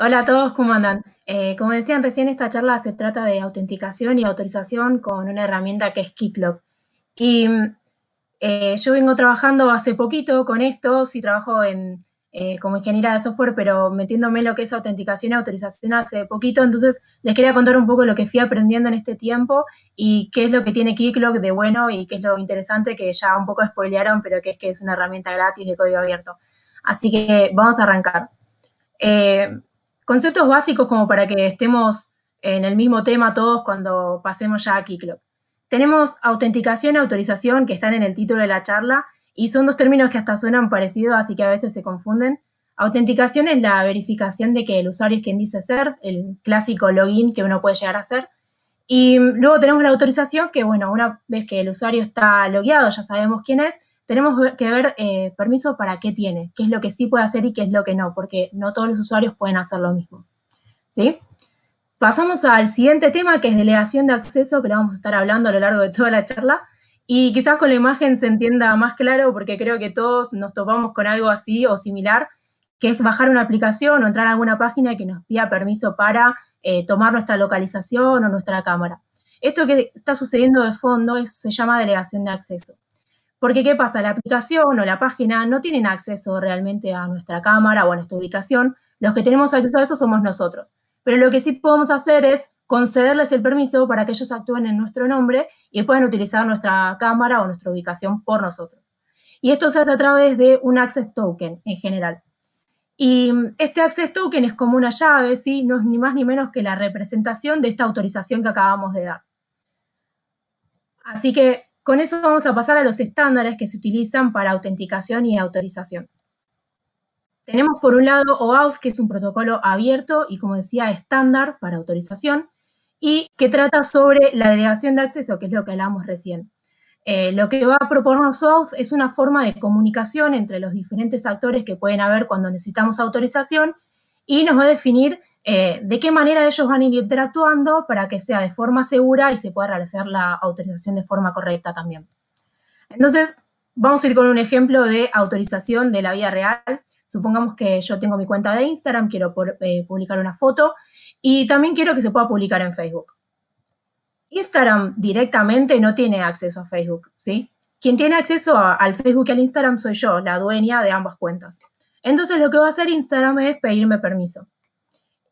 Hola a todos, ¿cómo andan? Eh, como decían recién, esta charla se trata de autenticación y autorización con una herramienta que es Kicklock. Y eh, yo vengo trabajando hace poquito con esto, sí trabajo en, eh, como ingeniera de software, pero metiéndome lo que es autenticación y autorización hace poquito, entonces les quería contar un poco lo que fui aprendiendo en este tiempo y qué es lo que tiene Kicklock de bueno y qué es lo interesante que ya un poco spoilearon, pero que es que es una herramienta gratis de código abierto. Así que vamos a arrancar conceptos básicos como para que estemos en el mismo tema todos cuando pasemos ya a Keycloak. Tenemos autenticación y autorización que están en el título de la charla y son dos términos que hasta suenan parecidos, así que a veces se confunden. Autenticación es la verificación de que el usuario es quien dice ser, el clásico login que uno puede llegar a hacer. Y mm, luego tenemos la autorización, que bueno, una vez que el usuario está logueado, ya sabemos quién es, tenemos que ver permisos eh, permiso para qué tiene, qué es lo que sí puede hacer y qué es lo que no, porque no todos los usuarios pueden hacer lo mismo. ¿Sí? Pasamos al siguiente tema, que es delegación de acceso, que lo vamos a estar hablando a lo largo de toda la charla. Y quizás con la imagen se entienda más claro, porque creo que todos nos topamos con algo así o similar, que es bajar una aplicación o entrar a alguna página que nos pida permiso para eh, tomar nuestra localización o nuestra cámara. Esto que está sucediendo de fondo se llama delegación de acceso. Porque ¿qué pasa? La aplicación o la página no tienen acceso realmente a nuestra cámara o a nuestra ubicación. Los que tenemos acceso a eso somos nosotros. Pero lo que sí podemos hacer es concederles el permiso para que ellos actúen en nuestro nombre y puedan utilizar nuestra cámara o nuestra ubicación por nosotros. Y esto se hace a través de un access token en general. Y este access token es como una llave, ¿sí? No es ni más ni menos que la representación de esta autorización que acabamos de dar. Así que con eso vamos a pasar a los estándares que se utilizan para autenticación y autorización. Tenemos por un lado OAuth, que es un protocolo abierto y, como decía, estándar para autorización, y que trata sobre la delegación de acceso, que es lo que hablábamos recién. Eh, lo que va a proponernos OAuth es una forma de comunicación entre los diferentes actores que pueden haber cuando necesitamos autorización y nos va a definir eh, de qué manera ellos van a ir interactuando para que sea de forma segura y se pueda realizar la autorización de forma correcta también. Entonces, vamos a ir con un ejemplo de autorización de la vida real. Supongamos que yo tengo mi cuenta de Instagram, quiero eh, publicar una foto y también quiero que se pueda publicar en Facebook. Instagram directamente no tiene acceso a Facebook, ¿sí? Quien tiene acceso al Facebook y al Instagram soy yo, la dueña de ambas cuentas. Entonces lo que va a hacer Instagram es pedirme permiso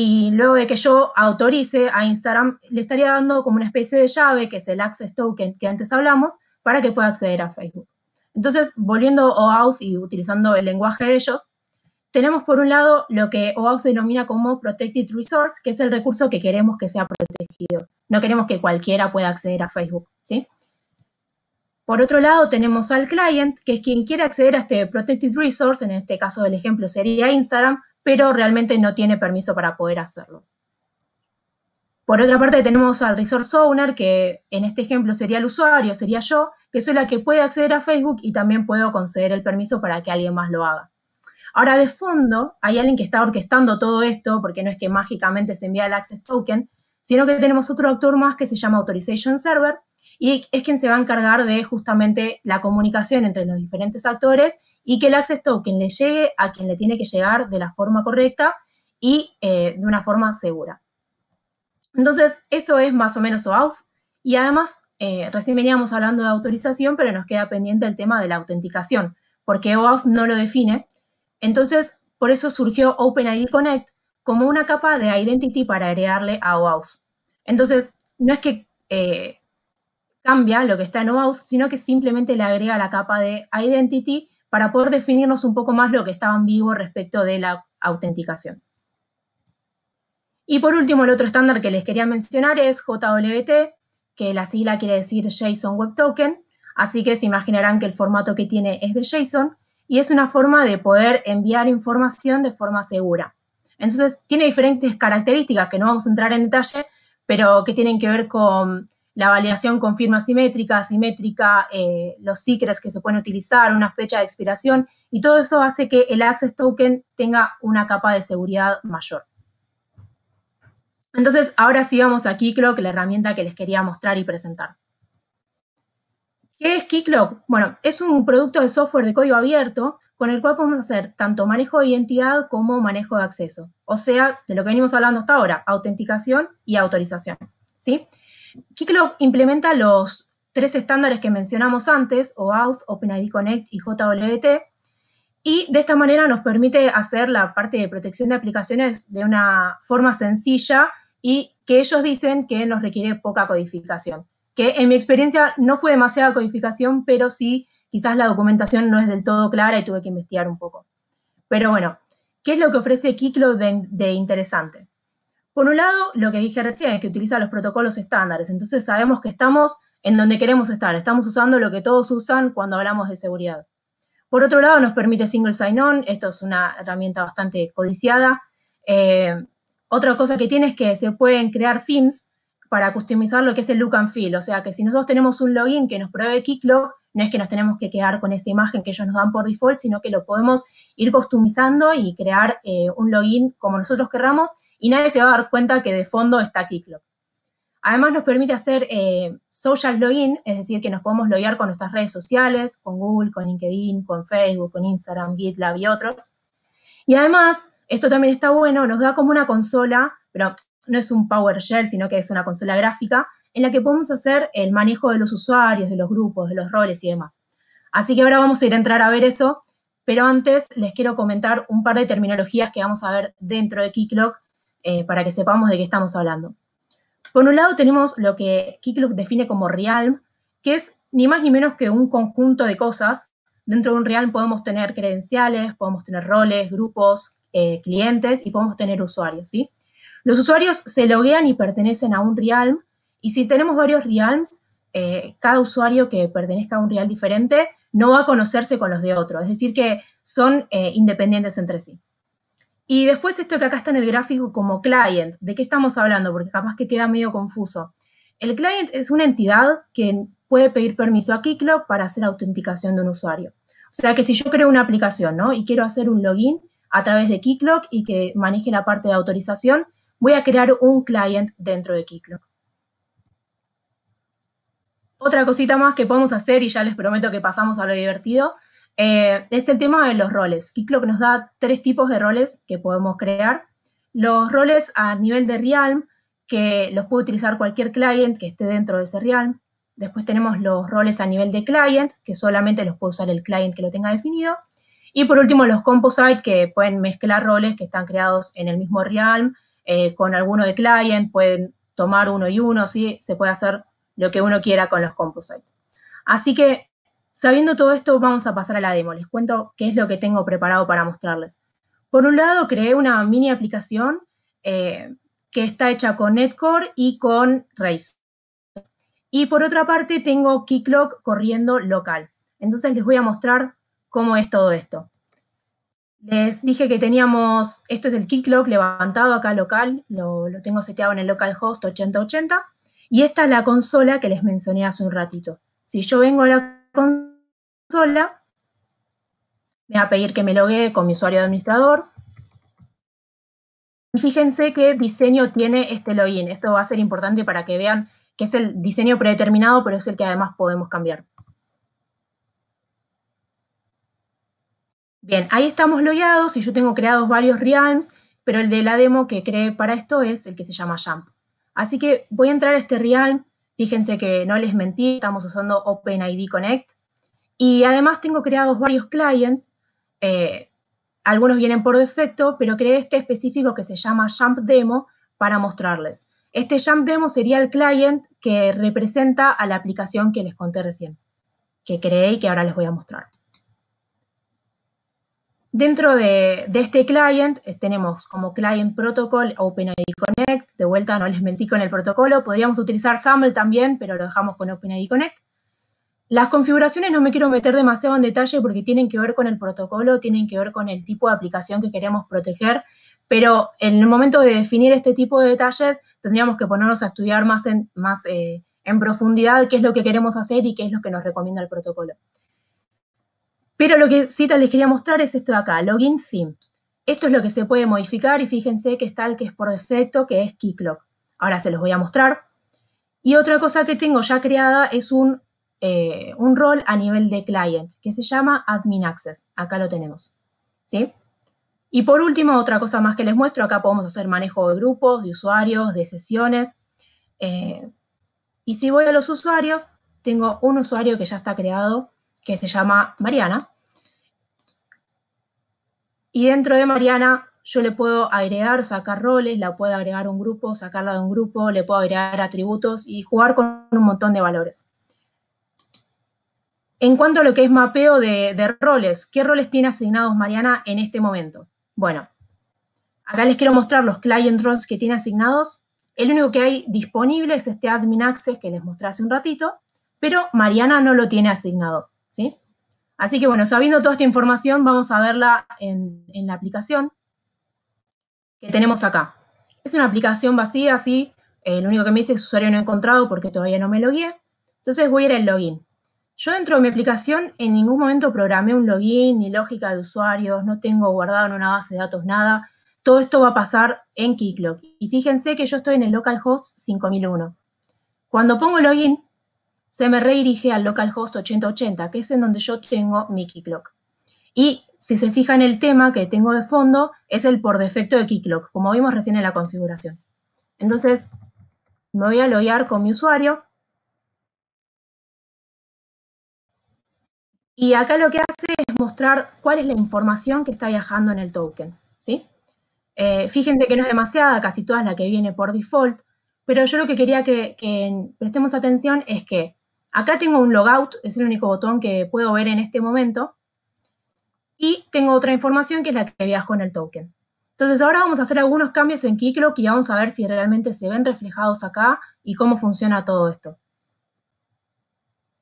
y luego de que yo autorice a Instagram, le estaría dando como una especie de llave, que es el access token que antes hablamos, para que pueda acceder a Facebook. Entonces, volviendo a OAuth y utilizando el lenguaje de ellos, tenemos por un lado lo que OAuth denomina como Protected Resource, que es el recurso que queremos que sea protegido. No queremos que cualquiera pueda acceder a Facebook, ¿sí? Por otro lado, tenemos al client, que es quien quiere acceder a este Protected Resource, en este caso del ejemplo sería Instagram, pero realmente no tiene permiso para poder hacerlo. Por otra parte, tenemos al Resource Owner, que en este ejemplo sería el usuario, sería yo, que soy la que puede acceder a Facebook y también puedo conceder el permiso para que alguien más lo haga. Ahora, de fondo, hay alguien que está orquestando todo esto, porque no es que mágicamente se envía el Access Token, sino que tenemos otro actor más que se llama Authorization Server, y es quien se va a encargar de justamente la comunicación entre los diferentes actores y que el access token le llegue a quien le tiene que llegar de la forma correcta y eh, de una forma segura. Entonces, eso es más o menos OAuth. Y además, eh, recién veníamos hablando de autorización, pero nos queda pendiente el tema de la autenticación, porque OAuth no lo define. Entonces, por eso surgió OpenID Connect como una capa de identity para agregarle a OAuth. Entonces, no es que eh, cambia lo que está en OAuth, sino que simplemente le agrega la capa de identity para poder definirnos un poco más lo que estaba en vivo respecto de la autenticación. Y por último, el otro estándar que les quería mencionar es JWT, que la sigla quiere decir JSON Web Token, así que se imaginarán que el formato que tiene es de JSON y es una forma de poder enviar información de forma segura. Entonces, tiene diferentes características que no vamos a entrar en detalle, pero que tienen que ver con la validación con firma simétrica, asimétrica, eh, los secrets que se pueden utilizar, una fecha de expiración, y todo eso hace que el Access Token tenga una capa de seguridad mayor. Entonces, ahora sí vamos a Keycloak, la herramienta que les quería mostrar y presentar. ¿Qué es Keycloak? Bueno, es un producto de software de código abierto con el cual podemos hacer tanto manejo de identidad como manejo de acceso. O sea, de lo que venimos hablando hasta ahora, autenticación y autorización. ¿sí? Keycloak implementa los tres estándares que mencionamos antes, OAuth, OpenID Connect y JWT, e y de esta manera nos permite hacer la parte de protección de aplicaciones de una forma sencilla y que ellos dicen que nos requiere poca codificación. Que en mi experiencia no fue demasiada codificación, pero sí quizás la documentación no es del todo clara y tuve que investigar un poco. Pero bueno, ¿qué es lo que ofrece Keycloak de, de interesante? Por un lado, lo que dije recién, es que utiliza los protocolos estándares, entonces sabemos que estamos en donde queremos estar, estamos usando lo que todos usan cuando hablamos de seguridad. Por otro lado, nos permite single sign-on, esto es una herramienta bastante codiciada. Eh, otra cosa que tiene es que se pueden crear themes para customizar lo que es el look and feel, o sea que si nosotros tenemos un login que nos provee Keycloak no es que nos tenemos que quedar con esa imagen que ellos nos dan por default, sino que lo podemos ir customizando y crear eh, un login como nosotros querramos y nadie se va a dar cuenta que de fondo está Keycloak. Además nos permite hacer eh, social login, es decir, que nos podemos loguear con nuestras redes sociales, con Google, con LinkedIn, con Facebook, con Instagram, GitLab y otros. Y además, esto también está bueno, nos da como una consola, pero no es un PowerShell, sino que es una consola gráfica en la que podemos hacer el manejo de los usuarios, de los grupos, de los roles y demás. Así que ahora vamos a ir a entrar a ver eso, pero antes les quiero comentar un par de terminologías que vamos a ver dentro de Keycloak eh, para que sepamos de qué estamos hablando. Por un lado tenemos lo que Keycloak define como realm, que es ni más ni menos que un conjunto de cosas. Dentro de un realm podemos tener credenciales, podemos tener roles, grupos, eh, clientes y podemos tener usuarios, ¿sí? Los usuarios se loguean y pertenecen a un realm, y si tenemos varios realms, eh, cada usuario que pertenezca a un realm diferente no va a conocerse con los de otro, es decir, que son eh, independientes entre sí. Y después esto que acá está en el gráfico como client, ¿de qué estamos hablando? Porque capaz que queda medio confuso. El client es una entidad que puede pedir permiso a Kiklo para hacer autenticación de un usuario. O sea que si yo creo una aplicación ¿no? y quiero hacer un login a través de Keycloak y que maneje la parte de autorización, voy a crear un client dentro de Keycloak. Otra cosita más que podemos hacer, y ya les prometo que pasamos a lo divertido, eh, es el tema de los roles. Keycloak nos da tres tipos de roles que podemos crear. Los roles a nivel de Realm, que los puede utilizar cualquier client que esté dentro de ese Realm. Después tenemos los roles a nivel de client, que solamente los puede usar el client que lo tenga definido. Y por último, los composite, que pueden mezclar roles que están creados en el mismo Realm eh, con alguno de client, pueden tomar uno y uno, ¿sí? se puede hacer lo que uno quiera con los Composites. Así que, sabiendo todo esto, vamos a pasar a la demo. Les cuento qué es lo que tengo preparado para mostrarles. Por un lado, creé una mini aplicación eh, que está hecha con Netcore y con Race. Y por otra parte, tengo Keyclock corriendo local. Entonces, les voy a mostrar cómo es todo esto. Les dije que teníamos, esto es el KickLock levantado acá local, lo, tengo seteado en el localhost 8080, y esta es la consola que les mencioné hace un ratito. Si yo vengo a la consola, me va a pedir que me logue con mi usuario de administrador. Y fíjense qué diseño tiene este login. Esto va a ser importante para que vean que es el diseño predeterminado, pero es el que además podemos cambiar. Bien, ahí estamos logueados y yo tengo creados varios realms, pero el de la demo que creé para esto es el que se llama Jump. Así que voy a entrar a este realm. Fíjense que no les mentí, estamos usando OpenID Connect. Y además tengo creados varios clients. Eh, algunos vienen por defecto, pero creé este específico que se llama Jump Demo para mostrarles. Este Jump Demo sería el client que representa a la aplicación que les conté recién, que creé y que ahora les voy a mostrar. Dentro de, este client eh, tenemos como client protocol OpenID Connect. De vuelta, no les mentí con el protocolo. Podríamos utilizar SAML también, pero lo dejamos con OpenID Connect. Las configuraciones no me quiero meter demasiado en detalle porque tienen que ver con el protocolo, tienen que ver con el tipo de aplicación que queremos proteger, pero en el momento de definir este tipo de detalles tendríamos que ponernos a estudiar más en eh, profundidad qué es lo que queremos hacer y qué es lo que nos recomienda el protocolo. Pero lo que sí les quería mostrar es esto de acá, login theme. Esto es lo que se puede modificar y fíjense que está el que es por defecto, que es keyclock. Ahora se los voy a mostrar. Y otra cosa que tengo ya creada es eh, un, rol a nivel de client, que se llama admin access. Acá lo tenemos. ¿Sí? Y por último, otra cosa más que les muestro, acá podemos hacer manejo de grupos, de usuarios, de sesiones. Eh, y si voy a los usuarios, tengo un usuario que ya está creado que se llama Mariana. Y dentro de Mariana yo le puedo agregar, sacar roles, la puedo agregar a un grupo, sacarla de un grupo, le puedo agregar atributos y jugar con un montón de valores. En cuanto a lo que es mapeo de, de roles, ¿qué roles tiene asignados Mariana en este momento? Bueno, acá les quiero mostrar los client roles que tiene asignados. El único que hay disponible es este admin access que les mostré hace un ratito, pero Mariana no lo tiene asignado. ¿sí? Así que bueno, sabiendo toda esta información, vamos a verla en, la aplicación que tenemos acá. Es una aplicación vacía, ¿sí? eh, lo único que me dice es usuario no encontrado porque todavía no me logué. Entonces voy a ir al login. Yo dentro de mi aplicación en ningún momento programé un login ni lógica de usuarios, no tengo guardado en una base de datos nada. Todo esto va a pasar en Keycloak. Y fíjense que yo estoy en el localhost 5001. Cuando pongo login, se me redirige al localhost 8080, que es en donde yo tengo mi keyclock. Y si se fijan el tema que tengo de fondo, es el por defecto de keyclock, como vimos recién en la configuración. Entonces, me voy a loguear con mi usuario. Y acá lo que hace es mostrar cuál es la información que está viajando en el token. ¿sí? Eh, fíjense que no es demasiada, casi toda es la que viene por default, pero yo lo que quería que prestemos atención es que Acá tengo un logout, es el único botón que puedo ver en este momento. Y tengo otra información que es la que viajo en el token. Entonces ahora vamos a hacer algunos cambios en Keycloak y vamos a ver si realmente se ven reflejados acá y cómo funciona todo esto.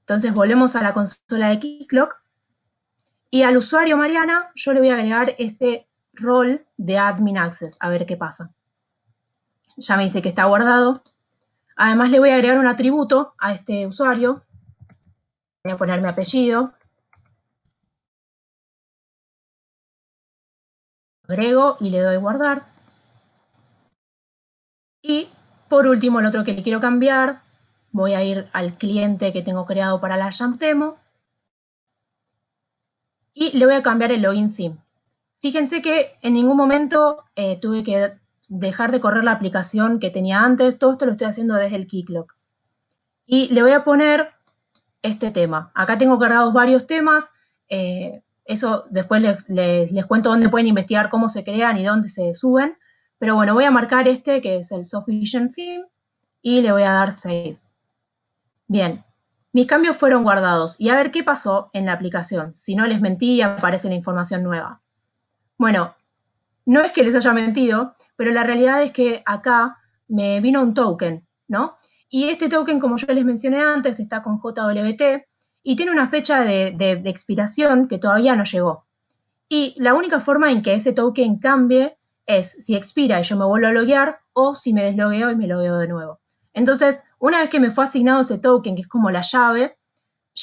Entonces volvemos a la consola de Keycloak y al usuario Mariana yo le voy a agregar este rol de Admin Access, a ver qué pasa. Ya me dice que está guardado. Además le voy a agregar un atributo a este usuario. Voy a poner mi apellido. Agrego y le doy guardar. Y por último, el otro que le quiero cambiar, voy a ir al cliente que tengo creado para la Jamtemo. Demo y le voy a cambiar el login sim. Fíjense que en ningún momento eh, tuve que dejar de correr la aplicación que tenía antes. Todo esto lo estoy haciendo desde el Keyclock. Y le voy a poner este tema. Acá tengo cargados varios temas. Eh, eso después les, les, cuento dónde pueden investigar cómo se crean y dónde se suben. Pero bueno, voy a marcar este que es el Soft Vision Theme y le voy a dar Save. Bien, mis cambios fueron guardados y a ver qué pasó en la aplicación. Si no les mentí, aparece la información nueva. Bueno, no es que les haya mentido, pero la realidad es que acá me vino un token, ¿no? Y este token, como yo les mencioné antes, está con JWT y tiene una fecha de, expiración que todavía no llegó. Y la única forma en que ese token cambie es si expira y yo me vuelvo a loguear o si me deslogueo y me logueo de nuevo. Entonces, una vez que me fue asignado ese token, que es como la llave,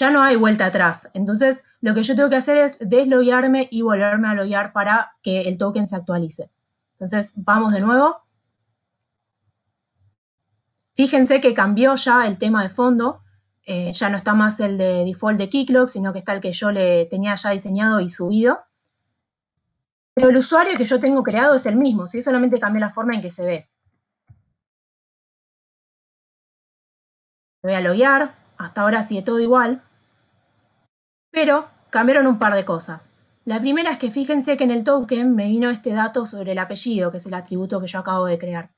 ya no hay vuelta atrás. Entonces, lo que yo tengo que hacer es desloguearme y volverme a loguear para que el token se actualice. Entonces, vamos de nuevo. Fíjense que cambió ya el tema de fondo. Eh, ya no está más el de default de Keyclock, sino que está el que yo le tenía ya diseñado y subido. Pero el usuario que yo tengo creado es el mismo, ¿sí? solamente cambió la forma en que se ve. Voy a loguear, hasta ahora sigue todo igual, pero cambiaron un par de cosas. La primera es que fíjense que en el token me vino este dato sobre el apellido, que es el atributo que yo acabo de crear.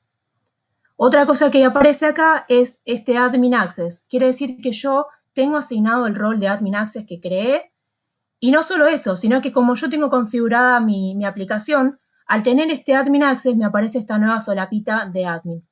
Otra cosa que aparece acá es este admin access. Quiere decir que yo tengo asignado el rol de admin access que creé. Y no solo eso, sino que como yo tengo configurada mi, mi aplicación, al tener este admin access me aparece esta nueva solapita de admin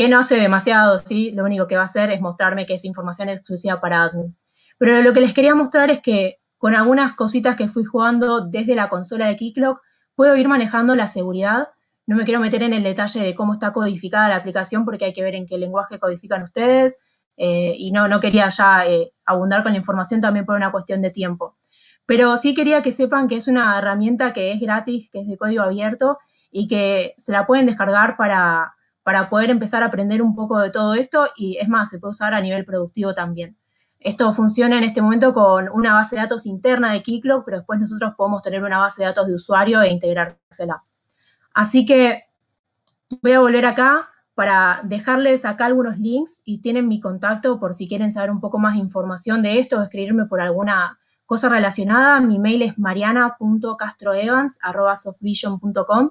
que no hace demasiado, ¿sí? Lo único que va a hacer es mostrarme que esa información exclusiva para admin. Pero lo que les quería mostrar es que con algunas cositas que fui jugando desde la consola de Keyclock, puedo ir manejando la seguridad. No me quiero meter en el detalle de cómo está codificada la aplicación porque hay que ver en qué lenguaje codifican ustedes. Eh, y no, no quería ya eh, abundar con la información también por una cuestión de tiempo. Pero sí quería que sepan que es una herramienta que es gratis, que es de código abierto y que se la pueden descargar para para poder empezar a aprender un poco de todo esto y es más, se puede usar a nivel productivo también. Esto funciona en este momento con una base de datos interna de Keycloak, pero después nosotros podemos tener una base de datos de usuario e integrársela. Así que voy a volver acá para dejarles acá algunos links y tienen mi contacto por si quieren saber un poco más de información de esto o escribirme por alguna cosa relacionada. Mi mail es mariana.castroevans.com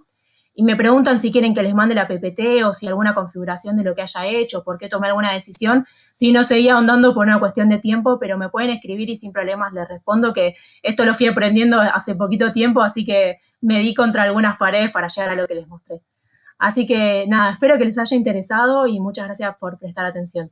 y me preguntan si quieren que les mande la PPT o si alguna configuración de lo que haya hecho, por qué tomé alguna decisión. Si no seguía ahondando por una cuestión de tiempo, pero me pueden escribir y sin problemas les respondo que esto lo fui aprendiendo hace poquito tiempo, así que me di contra algunas paredes para llegar a lo que les mostré. Así que nada, espero que les haya interesado y muchas gracias por prestar atención.